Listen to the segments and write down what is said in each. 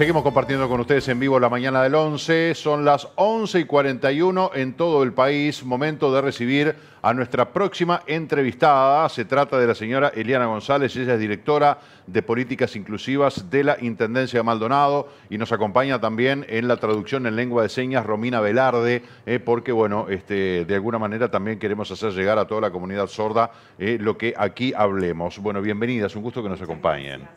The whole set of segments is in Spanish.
Seguimos compartiendo con ustedes en vivo la mañana del 11. Son las 11 y 41 en todo el país. Momento de recibir a nuestra próxima entrevistada. Se trata de la señora Eliana González. Ella es directora de Políticas Inclusivas de la Intendencia de Maldonado y nos acompaña también en la traducción en lengua de señas Romina Velarde, eh, porque, bueno, este, de alguna manera también queremos hacer llegar a toda la comunidad sorda eh, lo que aquí hablemos. Bueno, bienvenidas. Un gusto que nos acompañen.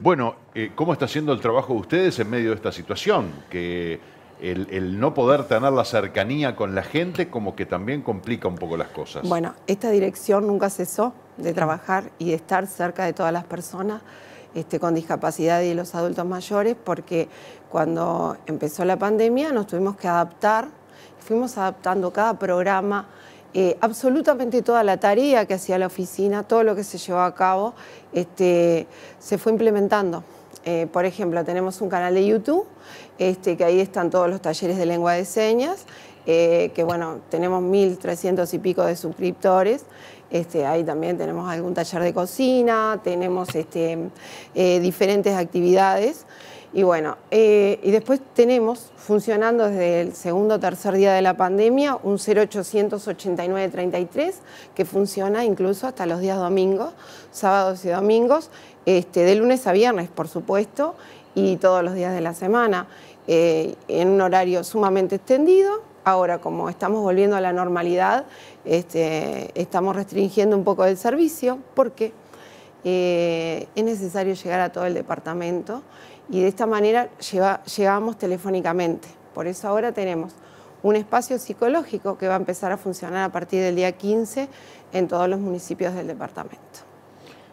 Bueno, eh, ¿cómo está haciendo el trabajo de ustedes en medio de esta situación? Que el, no poder tener la cercanía con la gente como que también complica un poco las cosas. Bueno, esta dirección nunca cesó de trabajar y de estar cerca de todas las personas este, con discapacidad y los adultos mayores porque cuando empezó la pandemia nos tuvimos que adaptar, fuimos adaptando cada programa eh, absolutamente toda la tarea que hacía la oficina, todo lo que se llevó a cabo, este, se fue implementando. Eh, por ejemplo, tenemos un canal de YouTube, este, que ahí están todos los talleres de lengua de señas, eh, que bueno, tenemos 1.300 y pico de suscriptores. Este, ahí también tenemos algún taller de cocina, tenemos diferentes actividades. Y bueno, eh, y después tenemos, funcionando desde el segundo o tercer día de la pandemia, un 088933 que funciona incluso hasta los días domingos, sábados y domingos, este, de lunes a viernes, por supuesto, y todos los días de la semana, eh, en un horario sumamente extendido. Ahora, como estamos volviendo a la normalidad, este, estamos restringiendo un poco el servicio porque eh, es necesario llegar a todo el departamento y de esta manera llegamos telefónicamente. Por eso ahora tenemos un espacio psicológico que va a empezar a funcionar a partir del día 15 en todos los municipios del departamento.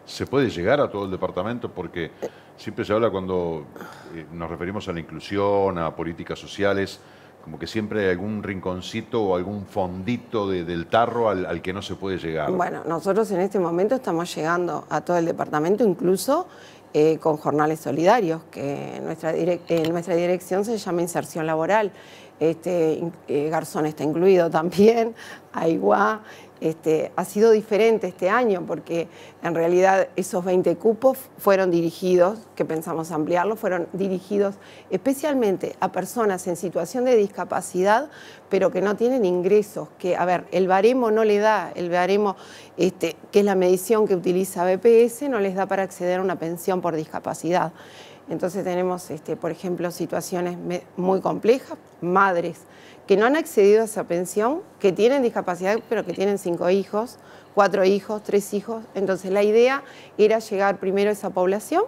¿Se puede llegar a todo el departamento? Porque siempre se habla cuando eh, nos referimos a la inclusión, a políticas sociales, como que siempre hay algún rinconcito o algún fondito del tarro al, que no se puede llegar. Bueno, nosotros en este momento estamos llegando a todo el departamento, incluso eh, con jornales solidarios, que en nuestra, eh, nuestra dirección se llama inserción laboral. Este, eh, Garzón está incluido también, AIGUA, este, ha sido diferente este año porque en realidad esos 20 cupos fueron dirigidos, que pensamos ampliarlo, fueron dirigidos especialmente a personas en situación de discapacidad, pero que no tienen ingresos, que, a ver, el baremo no le da, el baremo, este, que es la medición que utiliza BPS, no les da para acceder a una pensión por discapacidad. Entonces tenemos, este, por ejemplo, situaciones muy complejas, madres que no han accedido a esa pensión, que tienen discapacidad, pero que tienen cinco hijos, cuatro hijos, tres hijos. Entonces la idea era llegar primero a esa población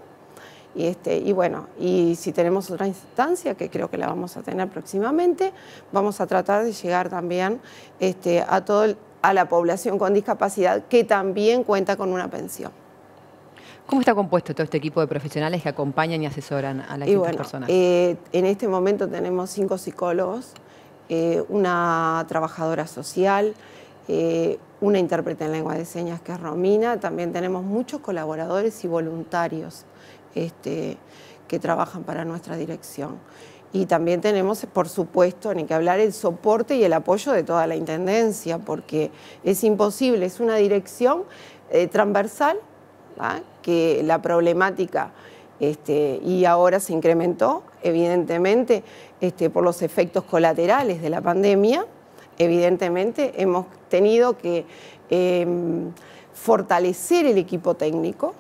y, este, bueno, y si tenemos otra instancia, que creo que la vamos a tener próximamente, vamos a tratar de llegar también este, a, todo, a la población con discapacidad que también cuenta con una pensión. ¿Cómo está compuesto todo este equipo de profesionales que acompañan y asesoran a la y bueno, eh, en este momento tenemos cinco psicólogos, eh, una trabajadora social, eh, una intérprete en lengua de señas que es Romina, también tenemos muchos colaboradores y voluntarios este, que trabajan para nuestra dirección. Y también tenemos, por supuesto, ni que hablar, el soporte y el apoyo de toda la Intendencia, porque es imposible, es una dirección transversal que la problemática este, y ahora se incrementó, evidentemente, este, por los efectos colaterales de la pandemia, evidentemente hemos tenido que em, fortalecer el equipo técnico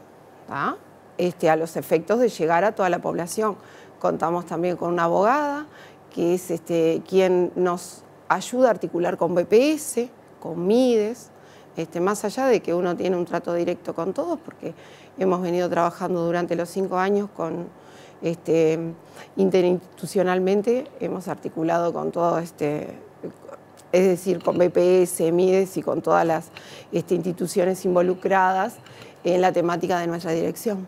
este, a los efectos de llegar a toda la población. Contamos también con una abogada que es quien nos ayuda a articular con BPS, con MIDES, este, más allá de que uno tiene un trato directo con todos, porque hemos venido trabajando durante los cinco años con este, interinstitucionalmente, hemos articulado con todo este, es decir, con BPS, MIDES y con todas las este, instituciones involucradas en la temática de nuestra dirección.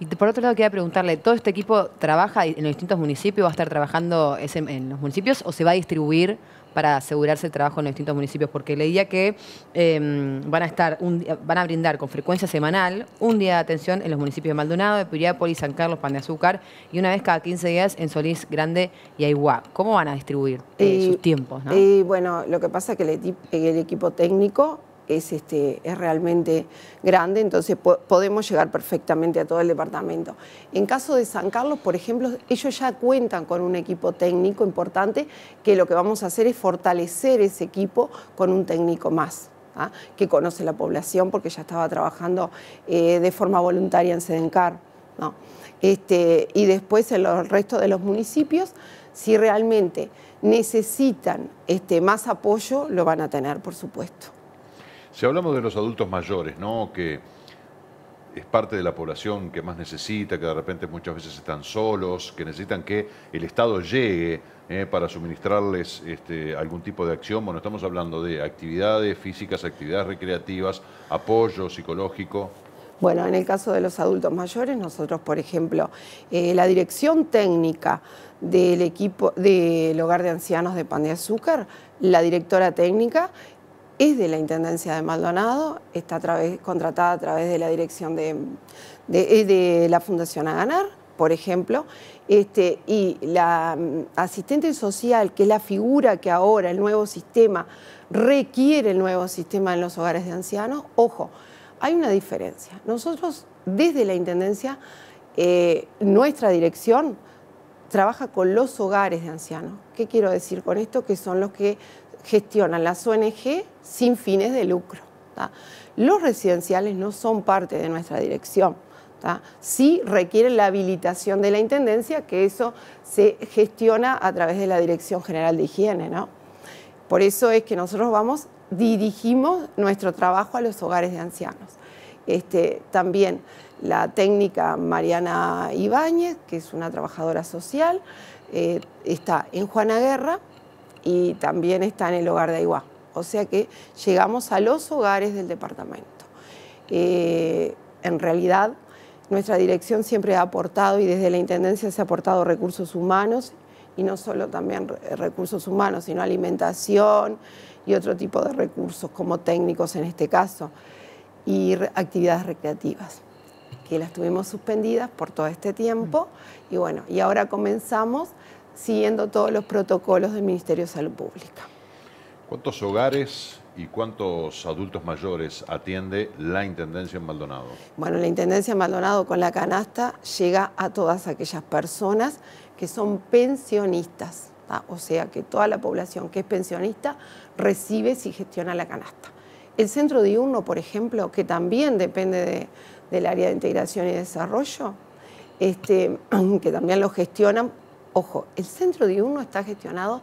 Y por otro lado, quería preguntarle, ¿todo este equipo trabaja en los distintos municipios? ¿Va a estar trabajando en los municipios o se va a distribuir para asegurarse el trabajo en los distintos municipios? Porque leía que em, van, a estar van a brindar con frecuencia semanal un día de atención en los municipios de Maldonado, de Piriápolis, San Carlos, Pan de Azúcar y una vez cada 15 días en Solís Grande y Aiguá. ¿Cómo van a distribuir eh, sus tiempos? Y bueno, lo que pasa es que el equipo técnico es, este, es realmente grande, entonces podemos llegar perfectamente a todo el departamento. En caso de San Carlos, por ejemplo, ellos ya cuentan con un equipo técnico importante que lo que vamos a hacer es fortalecer ese equipo con un técnico más. ¿ah? que conoce la población porque ya estaba trabajando eh, de forma voluntaria en Sedencar. ¿no? Este, y después en los restos de los municipios, si realmente necesitan este, más apoyo, lo van a tener, por supuesto. Si hablamos de los adultos mayores, ¿no? Que es parte de la población que más necesita, que de repente muchas veces están solos, que necesitan que el Estado llegue eh, para suministrarles este, algún tipo de acción. Bueno, estamos hablando de actividades físicas, actividades recreativas, apoyo psicológico. Bueno, en el caso de los adultos mayores, nosotros, por ejemplo, eh, la dirección técnica del equipo del hogar de ancianos de Pan de Azúcar, la directora técnica es de la Intendencia de Maldonado, está contratada a través de la dirección de, eh, la Fundación A Ganar, por ejemplo, este, y la mm, asistente social, que es la figura que ahora el nuevo sistema requiere el nuevo sistema en los hogares de ancianos, ojo, hay una diferencia. Nosotros desde la Intendencia, eh, nuestra dirección trabaja con los hogares de ancianos. ¿Qué quiero decir con esto? Que son los que gestionan las ONG sin fines de lucro. Los residenciales no son parte de nuestra dirección. Sí requieren la habilitación de la Intendencia, que eso se gestiona a través de la Dirección General de Higiene. Por eso es que nosotros vamos, dirigimos nuestro trabajo a los hogares de ancianos. Este, también la técnica Mariana Ibáñez, que es una trabajadora social, eh, está en Juana Guerra, y también está en el hogar de Aiguá. O sea que llegamos a los hogares del departamento. Eh, en realidad, nuestra dirección siempre ha aportado y desde la Intendencia se ha aportado recursos humanos y no solo también recursos humanos, sino alimentación y otro tipo de recursos, como técnicos en este caso, y actividades recreativas, que las tuvimos suspendidas por todo este tiempo. Y bueno, y ahora comenzamos siguiendo todos los protocolos del Ministerio de Salud Pública. ¿Cuántos hogares y cuántos adultos mayores atiende la Intendencia en Maldonado? Bueno, la Intendencia en Maldonado con la canasta llega a todas aquellas personas que son pensionistas, o sea que toda la población que es pensionista recibe si gestiona la canasta. El centro diurno, por ejemplo, que también depende del área de integración y desarrollo, este, que también lo gestionan Ojo, el centro diurno está gestionado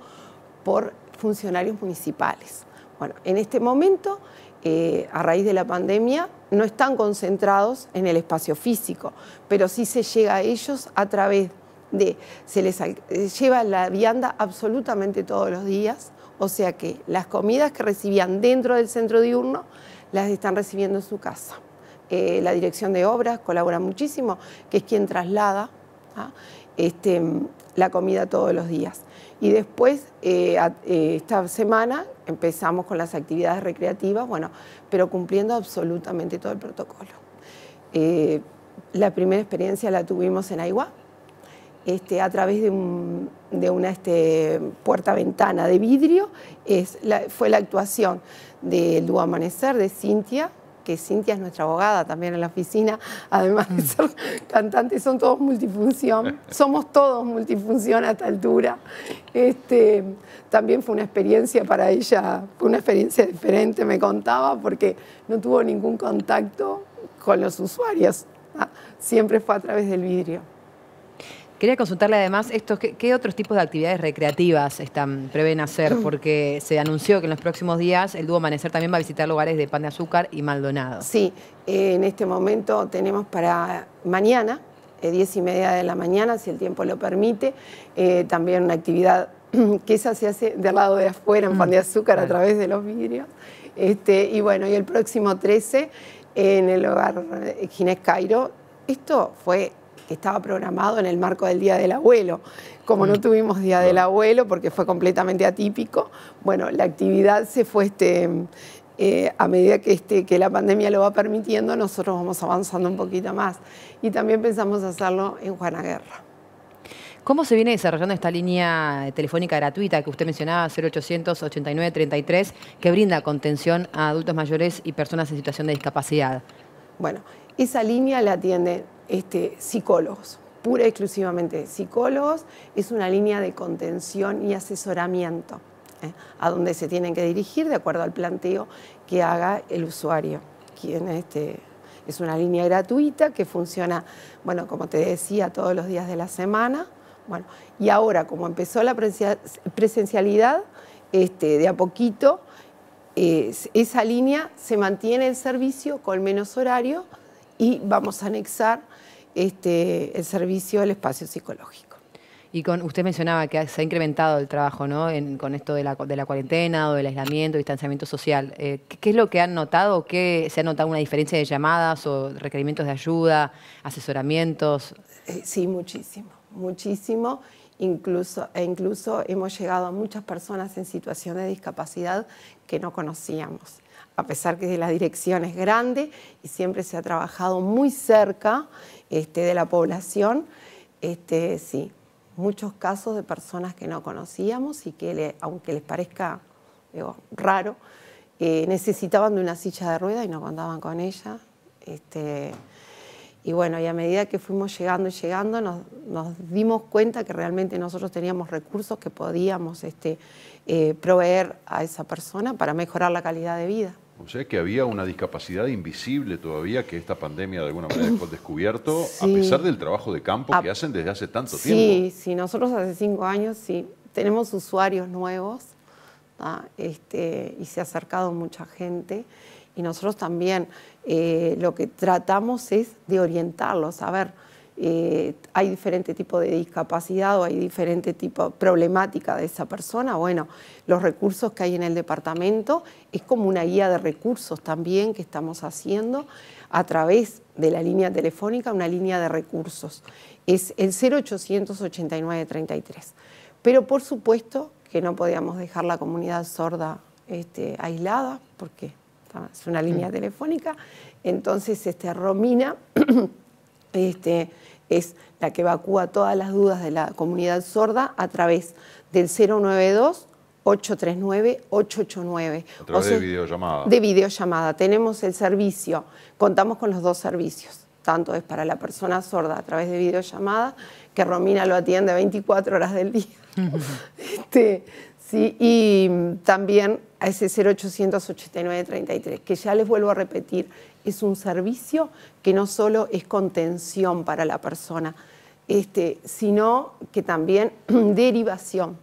por funcionarios municipales. Bueno, en este momento, eh, a raíz de la pandemia, no están concentrados en el espacio físico, pero sí se llega a ellos a través de, se les eh, lleva la vianda absolutamente todos los días, o sea que las comidas que recibían dentro del centro diurno las están recibiendo en su casa. Eh, la dirección de obras colabora muchísimo, que es quien traslada. ¿ah? este, la comida todos los días. Y después, eh, eh, esta semana, empezamos con las actividades recreativas, bueno, pero cumpliendo absolutamente todo el protocolo. Eh, la primera experiencia la tuvimos en Aigua, este, a través de, una este, puerta-ventana de vidrio, fue la actuación del Dúo Amanecer de Cintia, que Cintia es nuestra abogada también en la oficina, además de mm. ser cantantes, son todos multifunción, somos todos multifunción a esta altura. Este, también fue una experiencia para ella, fue una experiencia diferente, me contaba, porque no tuvo ningún contacto con los usuarios, ah, siempre fue a través del vidrio. Quería consultarle además esto, ¿qué, otros tipos de actividades recreativas están prevén hacer? Mm. Porque se anunció que en los próximos días el dúo Amanecer también va a visitar lugares de Pan de Azúcar y Maldonado. Sí, en este momento tenemos para mañana, 10 eh, y media de la mañana, si el tiempo lo permite, eh, también una actividad que esa se hace del lado de afuera en mm, Pan de Azúcar a través de los vidrios. Este, y bueno, y el próximo 13 en el hogar Ginés Cairo. Esto fue que estaba programado en el marco del Día del Abuelo. Como no tuvimos Día del Abuelo porque fue completamente atípico, bueno, la actividad se fue este, eh, a medida este, que, la pandemia lo va permitiendo, nosotros vamos avanzando un poquito más. Y también pensamos hacerlo en Juana Guerra. ¿Cómo se viene desarrollando esta línea telefónica gratuita que usted mencionaba, 0800-8933, que brinda contención a adultos mayores y personas en situación de discapacidad? Bueno, esa línea la atiende este, psicólogos, pura y exclusivamente psicólogos, es una línea de contención y asesoramiento ¿eh? a donde se tienen que dirigir de acuerdo al planteo que haga el usuario, este, es una línea gratuita que funciona, bueno, como te decía, todos los días de la semana. y ahora, como empezó la presencialidad, este, de a poquito, esa línea se mantiene el servicio con menos horario y vamos a anexar este, el servicio al espacio psicológico. Y con, usted mencionaba que se ha incrementado el trabajo, con esto de la, cuarentena o del aislamiento, distanciamiento social. Eh, ¿qué, es lo que han notado? ¿Qué, ¿Se ha notado una diferencia de llamadas o requerimientos de ayuda, asesoramientos? Eh, sí, muchísimo, muchísimo. Incluso, e incluso hemos llegado a muchas personas en situación de discapacidad que no conocíamos a pesar que la dirección es grande y siempre se ha trabajado muy cerca este, de la población. Este, sí, muchos casos de personas que no conocíamos y que, aunque les parezca raro, eh, necesitaban de una silla de rueda y no contaban con ella. Este, y bueno, y a medida que fuimos llegando y llegando, nos, dimos cuenta que realmente nosotros teníamos recursos que podíamos este, eh, proveer a esa persona para mejorar la calidad de vida. O sea que había una discapacidad invisible todavía que esta pandemia de alguna manera fue descubierto, a pesar del trabajo de campo que hacen desde hace tanto tiempo. Sí, sí, nosotros hace cinco años sí tenemos usuarios nuevos este, y se ha acercado mucha gente. Y nosotros también eh, lo que tratamos es de orientarlos. A ver, eh, hay diferente tipo de discapacidad o hay diferente tipo de problemática de esa persona, bueno, los recursos que hay en el departamento es como una guía de recursos también que estamos haciendo a través de la línea telefónica, una línea de recursos. Es el 0889-33. Pero por supuesto que no podíamos dejar la comunidad sorda este, aislada, porque ah, es una línea mm. telefónica. Entonces, este, Romina... Este es la que evacúa todas las dudas de la comunidad sorda a través del 092 839-889. A través de videollamada. De videollamada. Tenemos el servicio, contamos con los dos servicios. Tanto es para la persona sorda a través de videollamada, que Romina lo atiende 24 horas del día. este, sí, y también a ese 088933, 33 que ya les vuelvo a repetir, es un servicio que no solo es contención para la persona, este, sino que también derivación.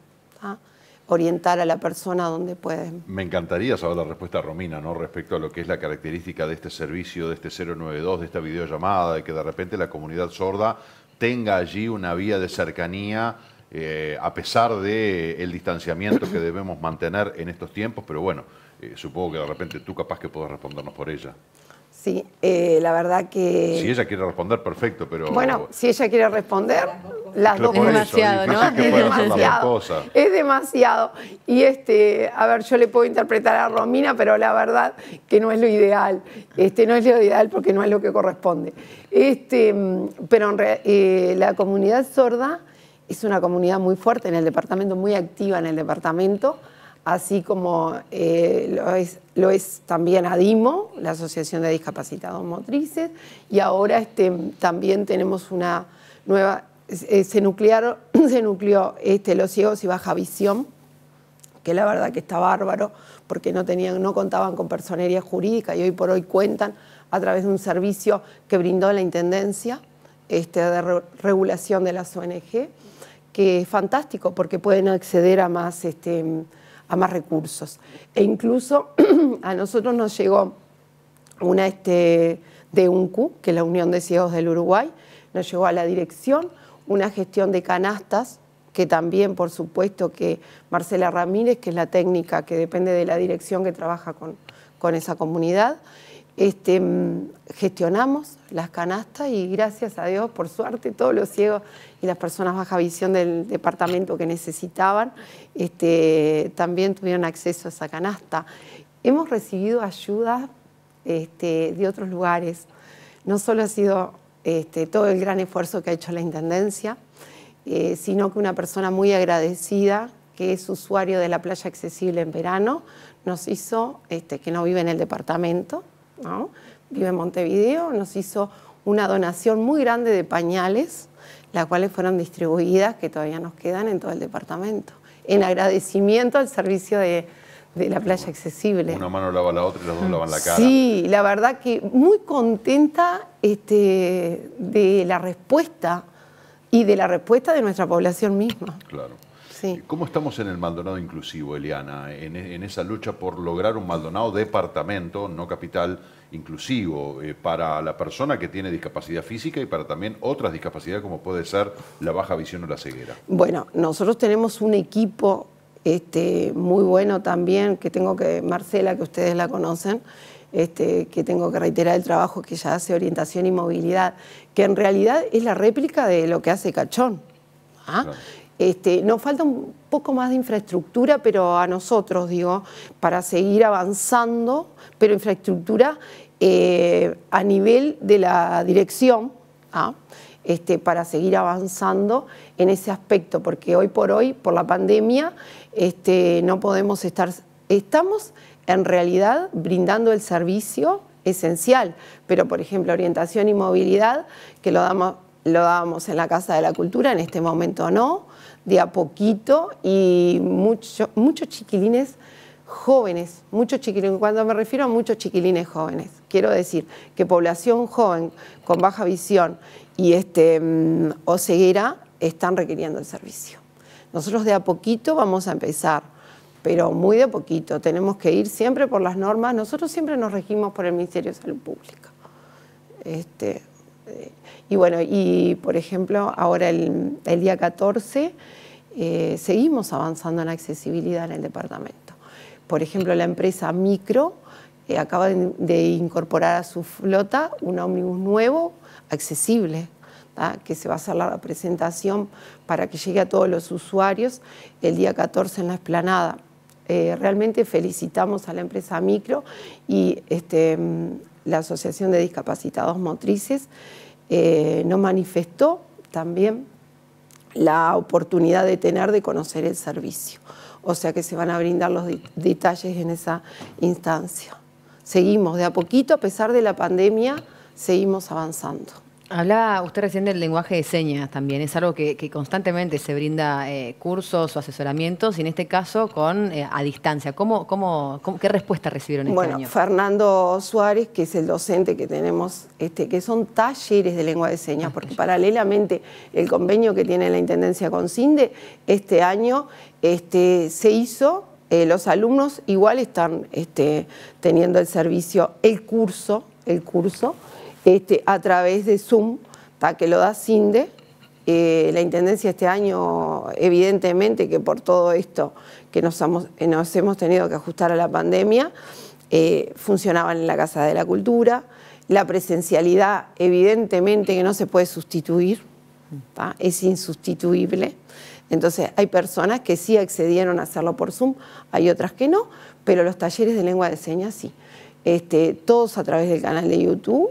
orientar a la persona donde puede. Me encantaría saber la respuesta Romina, ¿no? Respecto a lo que es la característica de este servicio, de este 092, de esta videollamada, de que de repente la comunidad sorda tenga allí una vía de cercanía eh, a pesar del eh, el distanciamiento que debemos mantener en estos tiempos, pero bueno, eh, supongo que de repente tú capaz que puedas respondernos por ella. Sí, la verdad que... Si ella quiere responder, perfecto, pero... Bueno, si ella quiere responder, las dos Es demasiado, ¿no? Es demasiado, es demasiado. Y este, a ver, yo le puedo interpretar a Romina, pero la verdad que no es lo ideal. Este, no es lo ideal porque no es lo que corresponde. Este, mm, pero en la comunidad sorda es una comunidad muy fuerte en el departamento, muy activa en el departamento, así como eh, lo, es, lo, es, también ADIMO, la Asociación de Discapacitados Motrices, y ahora este, también tenemos una nueva, eh, se, se nucleó este, los ciegos y baja visión, que la verdad que está bárbaro, porque no, tenían, no contaban con personería jurídica y hoy por hoy cuentan a través de un servicio que brindó la Intendencia este, de regulación de las ONG que es fantástico porque pueden acceder a más, este, a más recursos. E incluso a nosotros nos llegó una este, de UNCU, que es la Unión de Ciegos del Uruguay, nos llegó a la dirección una gestión de canastas, que también, por supuesto, que Marcela Ramírez, que es la técnica que depende de la dirección que trabaja con, con esa comunidad, este, mm, gestionamos las canastas y gracias a Dios, por suerte, todos los ciegos y las personas baja visión del departamento que necesitaban este, también tuvieron acceso a esa canasta. Hemos recibido ayuda este, de otros lugares. No solo ha sido todo el gran esfuerzo que ha hecho la Intendencia, eh, sino que una persona muy agradecida que es usuario de la playa accesible en verano, nos hizo, que no vive en el departamento, Vive en Montevideo, nos hizo una donación muy grande de pañales, las cuales fueron distribuidas, que todavía nos quedan en todo el departamento, en agradecimiento al servicio de, la playa accesible. Una mano lava la otra y las dos lavan la cara. Sí, la verdad que muy contenta este, de la respuesta y de la respuesta de nuestra población misma. Claro. ¿Cómo estamos en el Maldonado inclusivo, Eliana? E, en, esa lucha por lograr un Maldonado departamento, no capital, inclusivo, eh, para la persona que tiene discapacidad física y para también otras discapacidades como puede ser la baja visión o la ceguera. Bueno, nosotros tenemos un equipo este, muy bueno también, que tengo que, Marcela, que ustedes la conocen, este, que tengo que reiterar el trabajo que ella hace, orientación y movilidad, que en realidad es la réplica de lo que hace Cachón. ¿ah? Este, nos falta un poco más de infraestructura, pero a nosotros, digo, para seguir avanzando, pero infraestructura eh, a nivel de la dirección, ¿ah? este, para seguir avanzando en ese aspecto, porque hoy por hoy, por la pandemia, este, no podemos estar, estamos en realidad brindando el servicio esencial, pero por ejemplo orientación y movilidad, que lo damos lo dábamos en la Casa de la Cultura, en este momento no, de a poquito y muchos chiquilines jóvenes, muchos chiquilines, cuando me refiero a muchos chiquilines jóvenes, quiero decir que población joven con baja visión y este, mm, o ceguera están requiriendo el servicio. Nosotros de a poquito vamos a empezar, pero muy de a poquito, tenemos que ir siempre por las normas, nosotros siempre nos regimos por el Ministerio de Salud Pública. Este, y bueno, y por ejemplo, ahora el, día 14 eh, seguimos avanzando en accesibilidad en el departamento. Por ejemplo, la empresa Micro eh, acaba de, incorporar a su flota un ómnibus nuevo, accesible, que se va a hacer la presentación para que llegue a todos los usuarios el día 14 en la esplanada. Eh, realmente felicitamos a la empresa Micro y este, la Asociación de Discapacitados Motrices no eh, nos manifestó también la oportunidad de tener de conocer el servicio. O sea que se van a brindar los detalles en esa instancia. Seguimos de a poquito, a pesar de la pandemia, seguimos avanzando. Hablaba usted recién del lenguaje de señas también, es algo que, constantemente se brinda eh, cursos o asesoramientos, y en este caso con eh, a distancia. qué respuesta recibieron este bueno, Fernando Suárez, que es el docente que tenemos, este, que son talleres de lengua de señas, ah, porque paralelamente el convenio que tiene la Intendencia con CINDE, este año este, se hizo eh, los alumnos igual están este, teniendo el servicio, el curso, el curso este, a través de Zoom, que lo da CINDE. Eh, la Intendencia este año, evidentemente que por todo esto que nos, eh, hemos, tenido que ajustar a la pandemia, eh, funcionaban en la Casa de la Cultura. La presencialidad, evidentemente que no se puede sustituir, es insustituible. Entonces, hay personas que sí accedieron a hacerlo por Zoom, hay otras que no, pero los talleres de lengua de señas sí. Este, todos a través del canal de YouTube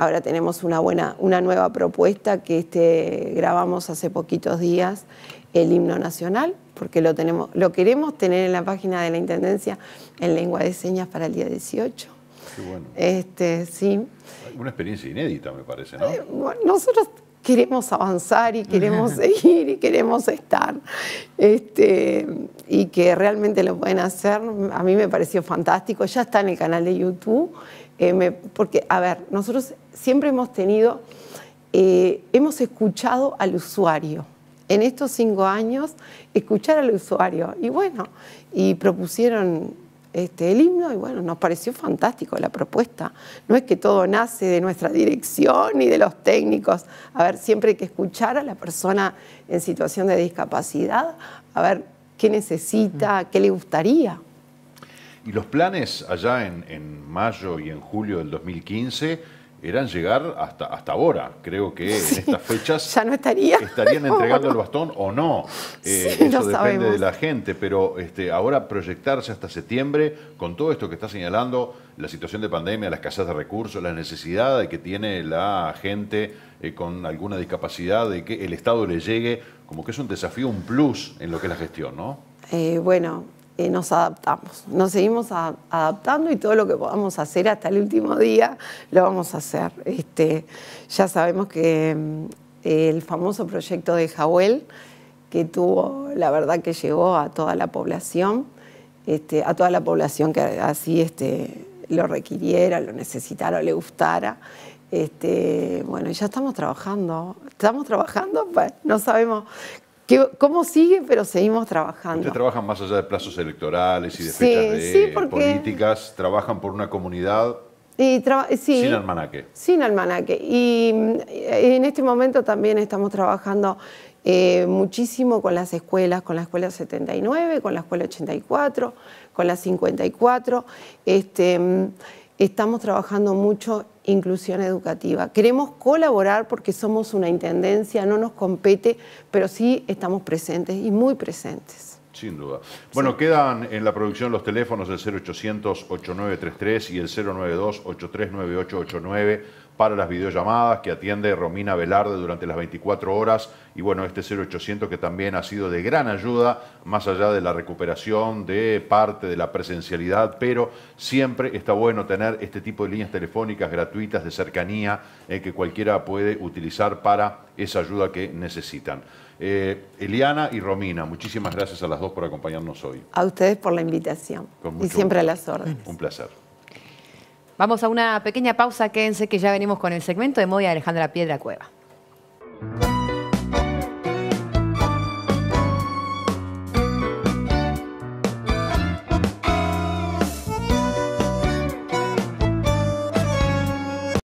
Ahora tenemos una, buena, una nueva propuesta que este, grabamos hace poquitos días, el himno nacional, porque lo, tenemos, lo queremos tener en la página de la Intendencia en lengua de señas para el día 18. Qué bueno. Este, sí. Una experiencia inédita, me parece, ¿no? Eh, nosotros queremos avanzar y queremos seguir y queremos estar. Este, y que realmente lo pueden hacer. A mí me pareció fantástico. Ya está en el canal de YouTube. Eh, porque, a ver, nosotros siempre hemos tenido, eh, hemos escuchado al usuario. En estos cinco años, escuchar al usuario. Y bueno, y propusieron este, el himno y bueno, nos pareció fantástico la propuesta. No es que todo nace de nuestra dirección y de los técnicos. A ver, siempre hay que escuchar a la persona en situación de discapacidad, a ver qué necesita, qué le gustaría. Y los planes allá en, en, mayo y en julio del 2015 eran llegar hasta, hasta ahora. Creo que en estas fechas ya no estaría. estarían entregando el bastón o no. Eh, eso depende de la gente, pero este, ahora proyectarse hasta septiembre con todo esto que está señalando, la situación de pandemia, las casas de recursos, la necesidad que tiene la gente eh, con alguna discapacidad, de que el Estado le llegue, como que es un desafío, un plus en lo que es la gestión, ¿no? Eh, bueno, eh, nos adaptamos, nos seguimos adaptando y todo lo que podamos hacer hasta el último día lo vamos a hacer. Este, ya sabemos que mm, el famoso proyecto de Jawel, que tuvo, la verdad que llegó a toda la población, este, a toda la población que así este, lo requiriera, lo necesitara le gustara. Este, bueno, ya estamos trabajando, estamos trabajando, pues, no sabemos cómo sigue, pero seguimos trabajando. Ustedes trabajan más allá de plazos electorales y de fechas políticas, trabajan por una comunidad eh, sin almanaque. Sin almanaque. Y eh, en este momento también estamos trabajando eh, muchísimo con las escuelas, con la escuela 79, con la escuela 84, con la 54. Este, estamos trabajando mucho inclusión educativa. Queremos colaborar porque somos una intendencia, no nos compete, pero sí estamos presentes y muy presentes. Sin duda. Bueno, quedan en la producción los teléfonos del 0800-8933 y el 092-839889 para las videollamadas que atiende Romina Velarde durante las 24 horas y bueno, este 0800 que también ha sido de gran ayuda, más allá de la recuperación de parte de la presencialidad, pero siempre está bueno tener este tipo de líneas telefónicas gratuitas de cercanía eh, que cualquiera puede utilizar para esa ayuda que necesitan. Eh, Eliana y Romina, muchísimas gracias a las dos por acompañarnos hoy. A ustedes por la invitación. y siempre a las órdenes. Un placer. Vamos a una pequeña pausa, quédense que ya venimos con el segmento de Moya Alejandra Piedra Cueva.